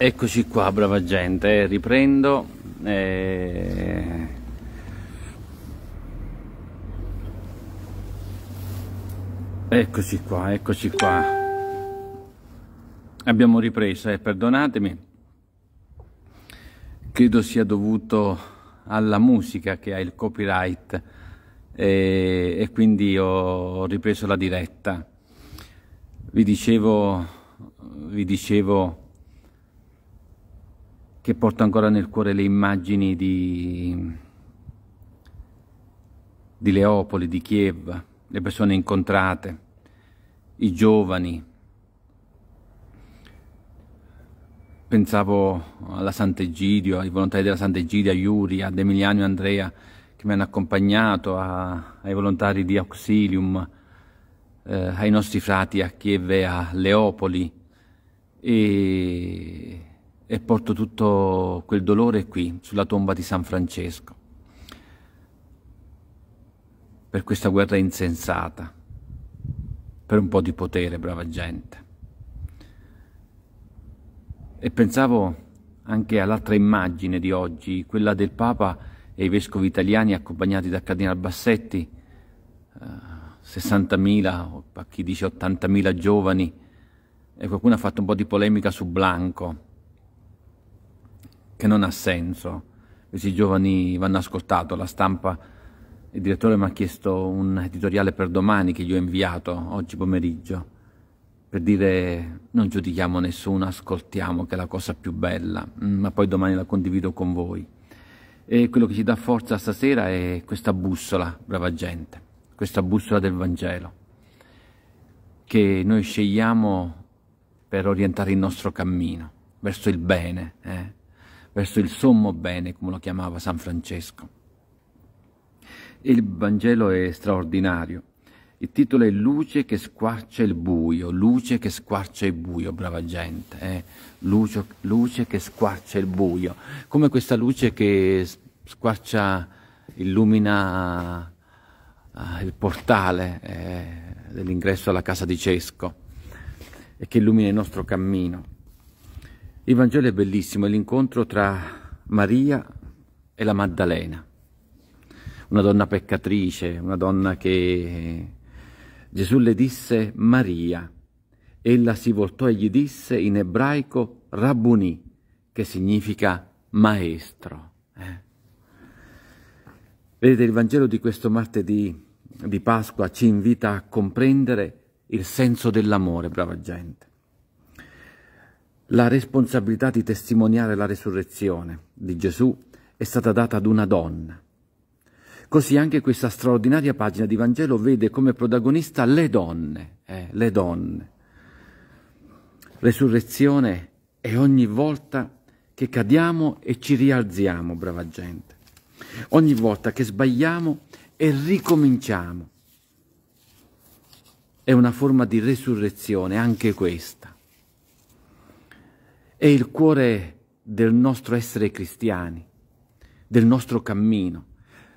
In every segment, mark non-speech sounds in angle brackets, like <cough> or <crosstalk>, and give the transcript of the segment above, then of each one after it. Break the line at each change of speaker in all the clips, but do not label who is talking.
eccoci qua brava gente riprendo eh... eccoci qua eccoci qua abbiamo ripreso eh, perdonatemi credo sia dovuto alla musica che ha il copyright eh, e quindi ho ripreso la diretta vi dicevo vi dicevo che porto ancora nel cuore le immagini di, di Leopoli, di Kiev, le persone incontrate, i giovani. Pensavo alla Sant'Egidio, ai volontari della Sant'Egidio, a Iuri, ad Emiliano e Andrea che mi hanno accompagnato, a, ai volontari di Auxilium, eh, ai nostri frati a Kiev e a Leopoli e e porto tutto quel dolore qui, sulla tomba di San Francesco, per questa guerra insensata, per un po' di potere, brava gente. E pensavo anche all'altra immagine di oggi, quella del Papa e i vescovi italiani accompagnati da Cardinal Bassetti, eh, 60.000, a chi dice 80.000 giovani, e qualcuno ha fatto un po' di polemica su Blanco, che non ha senso. Questi giovani vanno ascoltati, la stampa, il direttore mi ha chiesto un editoriale per domani che gli ho inviato oggi pomeriggio, per dire non giudichiamo nessuno, ascoltiamo che è la cosa più bella, mm, ma poi domani la condivido con voi. E quello che ci dà forza stasera è questa bussola, brava gente, questa bussola del Vangelo, che noi scegliamo per orientare il nostro cammino verso il bene, eh? verso il sommo bene, come lo chiamava San Francesco. Il Vangelo è straordinario. Il titolo è Luce che squarcia il buio, luce che squarcia il buio, brava gente, eh? luce, luce, che squarcia il buio, come questa luce che squarcia, illumina uh, il portale eh, dell'ingresso alla casa di Cesco e che illumina il nostro cammino. Il Vangelo è bellissimo, è l'incontro tra Maria e la Maddalena, una donna peccatrice, una donna che Gesù le disse Maria, ella si voltò e gli disse in ebraico Rabuni, che significa maestro. Eh? Vedete, il Vangelo di questo martedì di Pasqua ci invita a comprendere il senso dell'amore, brava gente. La responsabilità di testimoniare la resurrezione di Gesù è stata data ad una donna. Così anche questa straordinaria pagina di Vangelo vede come protagonista le donne, eh, le donne. Resurrezione è ogni volta che cadiamo e ci rialziamo, brava gente. Ogni volta che sbagliamo e ricominciamo. È una forma di resurrezione anche questa è il cuore del nostro essere cristiani, del nostro cammino.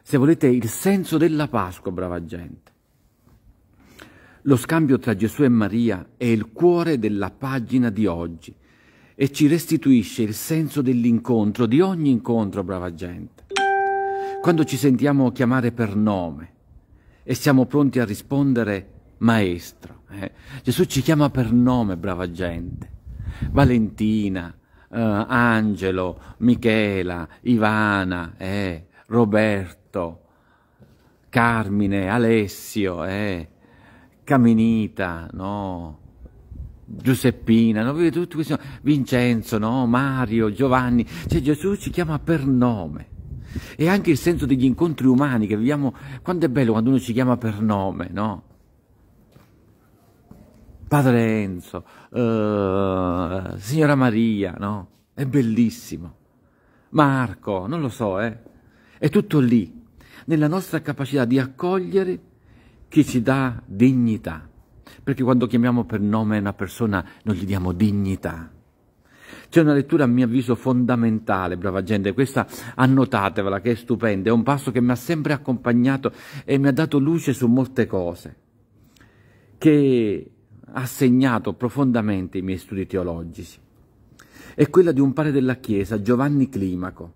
Se volete, il senso della Pasqua, brava gente. Lo scambio tra Gesù e Maria è il cuore della pagina di oggi e ci restituisce il senso dell'incontro, di ogni incontro, brava gente. Quando ci sentiamo chiamare per nome e siamo pronti a rispondere Maestro, eh? Gesù ci chiama per nome, brava gente. Valentina, eh, Angelo, Michela, Ivana, eh, Roberto, Carmine, Alessio, eh, Caminita, no? Giuseppina, no? Vincenzo, no? Mario, Giovanni, cioè Gesù ci chiama per nome. E anche il senso degli incontri umani che viviamo, quanto è bello quando uno ci chiama per nome, no? Padre Enzo, eh, Signora Maria, no? È bellissimo. Marco, non lo so, eh? È tutto lì, nella nostra capacità di accogliere chi ci dà dignità. Perché quando chiamiamo per nome una persona non gli diamo dignità. C'è una lettura, a mio avviso, fondamentale, brava gente, questa annotatevela, che è stupenda, è un passo che mi ha sempre accompagnato e mi ha dato luce su molte cose, che ha segnato profondamente i miei studi teologici è quella di un padre della Chiesa, Giovanni Climaco,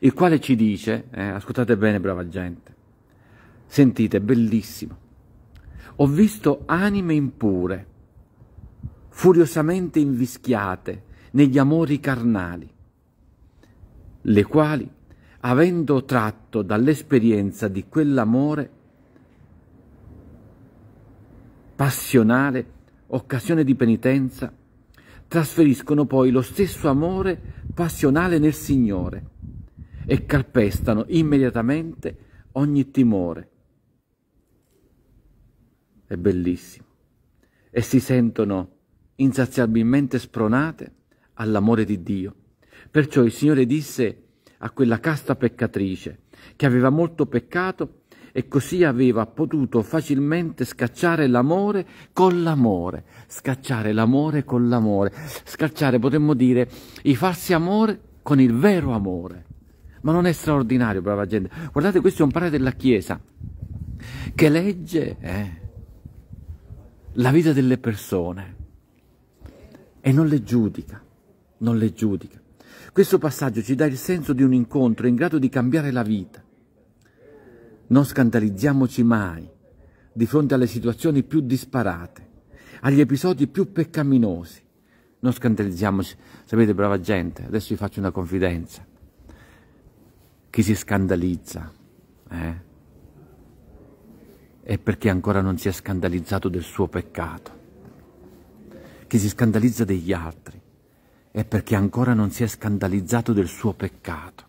il quale ci dice, eh, ascoltate bene brava gente, sentite, bellissimo, ho visto anime impure, furiosamente invischiate negli amori carnali, le quali, avendo tratto dall'esperienza di quell'amore, passionale, occasione di penitenza, trasferiscono poi lo stesso amore passionale nel Signore e calpestano immediatamente ogni timore. È bellissimo. E si sentono insaziabilmente spronate all'amore di Dio. Perciò il Signore disse a quella casta peccatrice che aveva molto peccato e così aveva potuto facilmente scacciare l'amore con l'amore, scacciare l'amore con l'amore, scacciare, potremmo dire, i falsi amori con il vero amore. Ma non è straordinario, brava gente. Guardate, questo è un padre della Chiesa che legge eh, la vita delle persone e non le giudica, non le giudica. Questo passaggio ci dà il senso di un incontro in grado di cambiare la vita non scandalizziamoci mai di fronte alle situazioni più disparate, agli episodi più peccaminosi. Non scandalizziamoci, sapete brava gente, adesso vi faccio una confidenza. Chi si scandalizza eh, è perché ancora non si è scandalizzato del suo peccato. Chi si scandalizza degli altri è perché ancora non si è scandalizzato del suo peccato.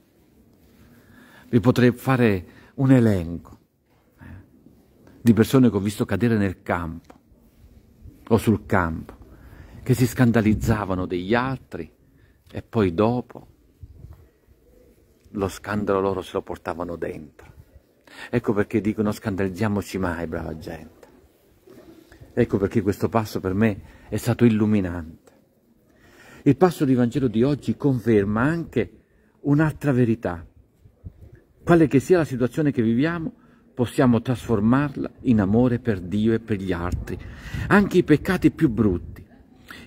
Vi potrei fare un elenco eh, di persone che ho visto cadere nel campo o sul campo, che si scandalizzavano degli altri e poi dopo lo scandalo loro se lo portavano dentro. Ecco perché dico non scandalizziamoci mai, brava gente. Ecco perché questo passo per me è stato illuminante. Il passo di Vangelo di oggi conferma anche un'altra verità, quale che sia la situazione che viviamo, possiamo trasformarla in amore per Dio e per gli altri, anche i peccati più brutti.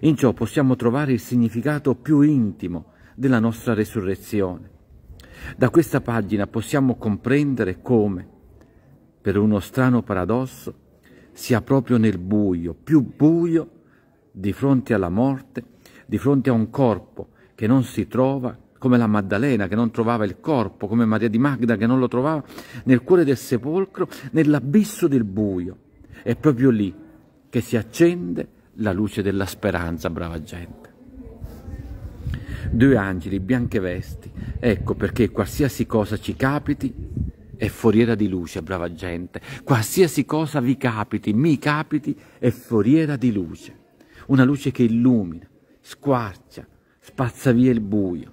In ciò possiamo trovare il significato più intimo della nostra resurrezione. Da questa pagina possiamo comprendere come, per uno strano paradosso, sia proprio nel buio, più buio, di fronte alla morte, di fronte a un corpo che non si trova come la Maddalena che non trovava il corpo, come Maria di Magda che non lo trovava, nel cuore del sepolcro, nell'abisso del buio. È proprio lì che si accende la luce della speranza, brava gente. Due angeli, bianche vesti, ecco perché qualsiasi cosa ci capiti è foriera di luce, brava gente. Qualsiasi cosa vi capiti, mi capiti, è foriera di luce. Una luce che illumina, squarcia, spazza via il buio.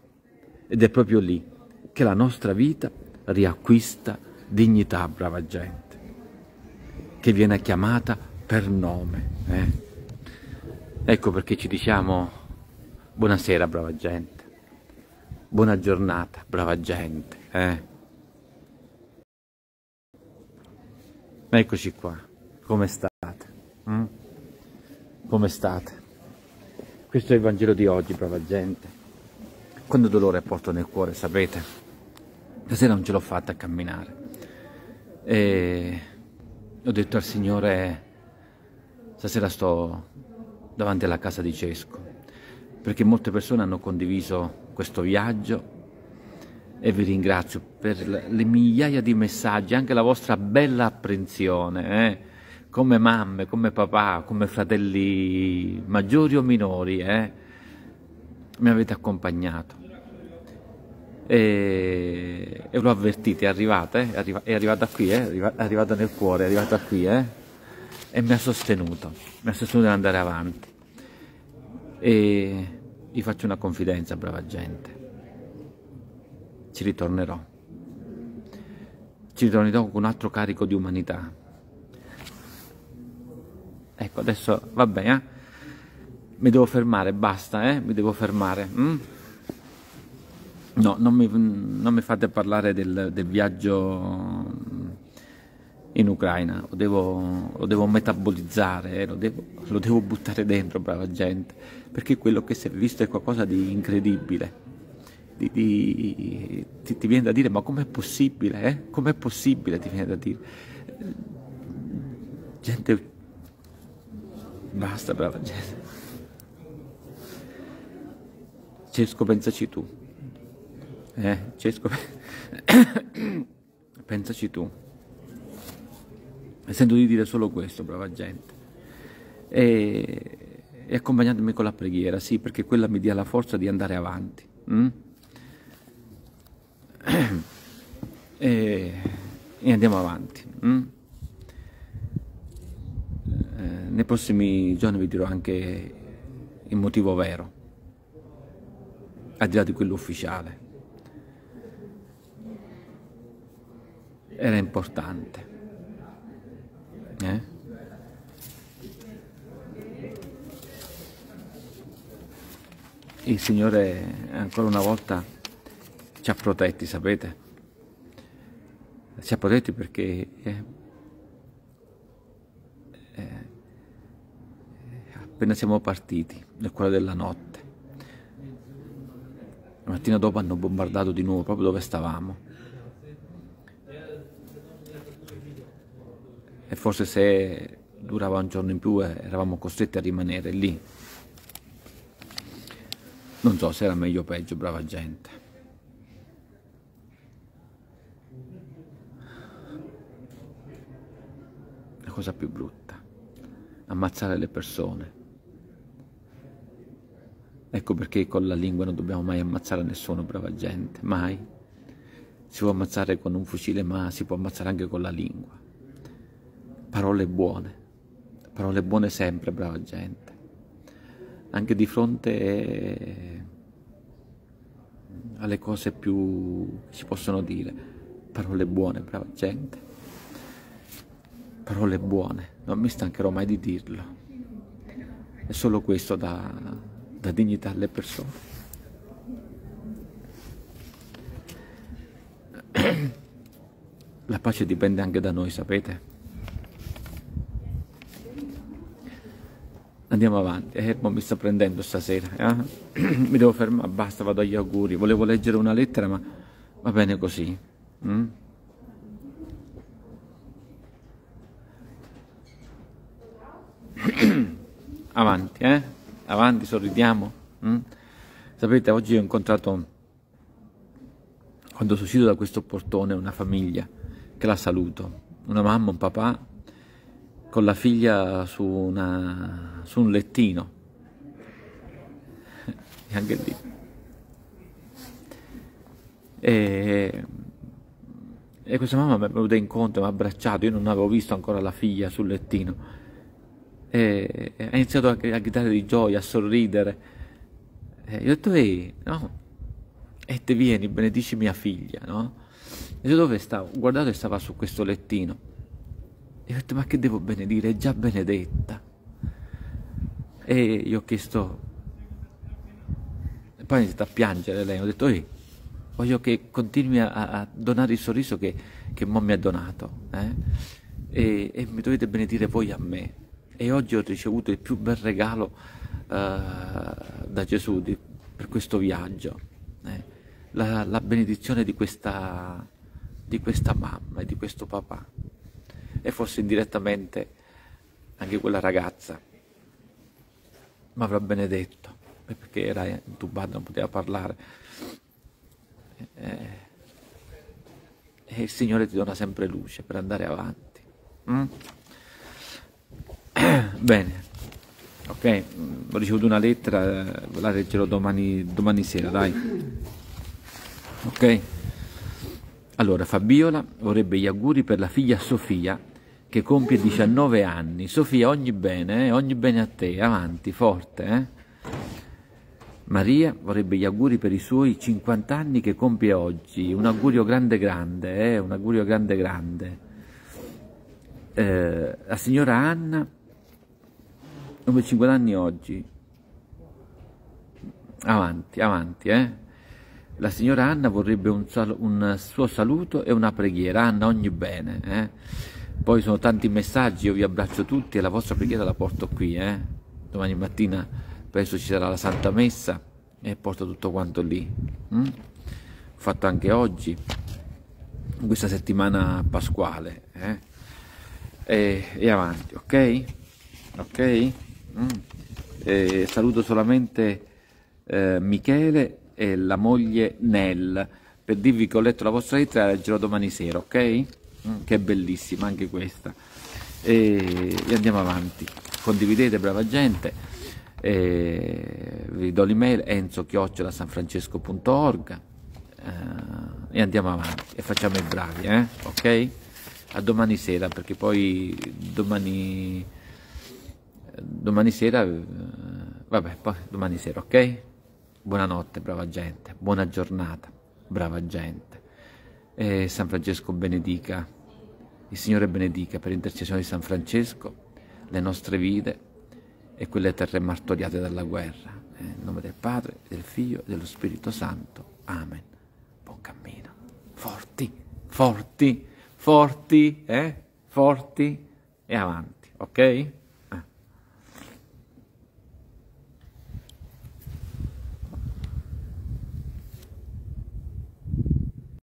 Ed è proprio lì che la nostra vita riacquista dignità, brava gente, che viene chiamata per nome. Eh? Ecco perché ci diciamo buonasera, brava gente, buona giornata, brava gente. Eh? Eccoci qua, come state? Mm? Come state? Questo è il Vangelo di oggi, brava gente quando dolore porto nel cuore, sapete, stasera non ce l'ho fatta a camminare. E ho detto al Signore, stasera sto davanti alla casa di Cesco, perché molte persone hanno condiviso questo viaggio e vi ringrazio per le migliaia di messaggi, anche la vostra bella apprensione, eh? come mamme, come papà, come fratelli maggiori o minori. Eh? mi avete accompagnato. E, e lo avvertite, è arrivata, eh? è arrivata qui, eh? è arrivata nel cuore, è arrivata qui eh? e mi ha sostenuto, mi ha sostenuto ad andare avanti. E vi faccio una confidenza, brava gente, ci ritornerò, ci ritornerò con un altro carico di umanità. Ecco, adesso va bene. Eh mi devo fermare, basta, eh? mi devo fermare. Mm? No, non mi, non mi, fate parlare del, del viaggio in Ucraina, lo devo, lo devo metabolizzare, eh? lo, devo, lo, devo, buttare dentro, brava gente, perché quello che si è visto è qualcosa di incredibile. Di, di, ti, ti, viene da dire, ma com'è possibile? Eh? Com'è possibile? Ti viene da dire. Gente, basta, brava gente. Cesco pensaci tu. Eh, Cesco <coughs> pensaci tu. Sento di dire solo questo, brava gente. E, e accompagnatemi con la preghiera, sì, perché quella mi dia la forza di andare avanti. Mm? E, e, andiamo avanti. Mm? Eh, nei prossimi giorni vi dirò anche il motivo vero al di là di quello ufficiale. Era importante. Eh? Il Signore ancora una volta ci ha protetti, sapete? Ci ha protetti perché eh, eh, appena siamo partiti nel cuore della notte, mattina dopo hanno bombardato di nuovo proprio dove stavamo. E forse se durava un giorno in più eh, eravamo costretti a rimanere lì. Non so se era meglio o peggio, brava gente. La cosa più brutta, ammazzare le persone. Ecco perché con la lingua non dobbiamo mai ammazzare nessuno, brava gente, mai. Si può ammazzare con un fucile, ma si può ammazzare anche con la lingua. Parole buone, parole buone sempre, brava gente. Anche di fronte eh, alle cose più che si possono dire, parole buone, brava gente. Parole buone, non mi stancherò mai di dirlo. È solo questo da dà dignità alle persone. <clears throat> La pace dipende anche da noi, sapete? Andiamo avanti, eh, mi sta prendendo stasera, eh? <clears throat> mi devo fermare, basta, vado agli auguri, volevo leggere una lettera ma va bene così. Mm? <clears throat> avanti, eh? avanti, sorridiamo. Mm? Sapete, oggi ho incontrato, quando sono uscito da questo portone, una famiglia che la saluto, una mamma, un papà, con la figlia su, una, su un lettino. <laughs> E anche lì. E, e questa mamma mi è venuta incontro, mi ha abbracciato, io non avevo visto ancora la figlia sul lettino e ha iniziato a, a gridare di gioia, a sorridere. E gli ho detto, ehi, no, e te vieni, benedici mia figlia, no? E io dove stavo? Ho guardato e stava su questo lettino. E ho detto, ma che devo benedire? È già benedetta. E io ho chiesto... E poi è iniziato a piangere lei, ho detto, ehi, voglio che continui a, a donare il sorriso che, che mi ha donato. Eh? E, e mi dovete benedire voi a me e oggi ho ricevuto il più bel regalo eh, da Gesù di, per questo viaggio, eh, la, la, benedizione di questa, di questa mamma e di questo papà e forse indirettamente anche quella ragazza mi avrà benedetto perché era intubata, non poteva parlare. Eh, eh, e il Signore ti dona sempre luce per andare avanti. Mm? <coughs> Bene, ok, ho ricevuto una lettera, eh, la leggerò domani, domani sera, dai. Ok? Allora, Fabiola vorrebbe gli auguri per la figlia Sofia che compie 19 anni. Sofia, ogni bene, eh? ogni bene a te, avanti, forte. Eh? Maria vorrebbe gli auguri per i suoi 50 anni che compie oggi. Un augurio grande grande, eh? un augurio grande grande. Eh, la signora Anna come ci guadagni oggi? Avanti, avanti, eh? La signora Anna vorrebbe un, un, suo saluto e una preghiera. Anna, ogni bene. Eh? Poi sono tanti messaggi, io vi abbraccio tutti e la vostra preghiera la porto qui. Eh? Domani mattina penso ci sarà la Santa Messa e porto tutto quanto lì. Mm? Fatto anche oggi, in questa settimana pasquale. Eh? E, e avanti, ok? Ok? Eh, saluto solamente eh, Michele e la moglie Nel per dirvi che ho letto la vostra lettera e la leggerò domani sera, ok? Mm, che è bellissima anche questa. E, e andiamo avanti. Condividete, brava gente. E, vi do l'email enzo-sanfrancesco.org eh, e andiamo avanti e facciamo i bravi, eh? ok? A domani sera perché poi domani domani sera, eh, vabbè, poi domani sera, ok? Buonanotte, brava gente, buona giornata, brava gente. E San Francesco benedica, il Signore benedica per intercessione di San Francesco le nostre vite e quelle terre martoriate dalla guerra. Eh, Nel nome del Padre, del Figlio e dello Spirito Santo. Amen. Buon cammino. Forti, forti, forti, eh? Forti e avanti, ok?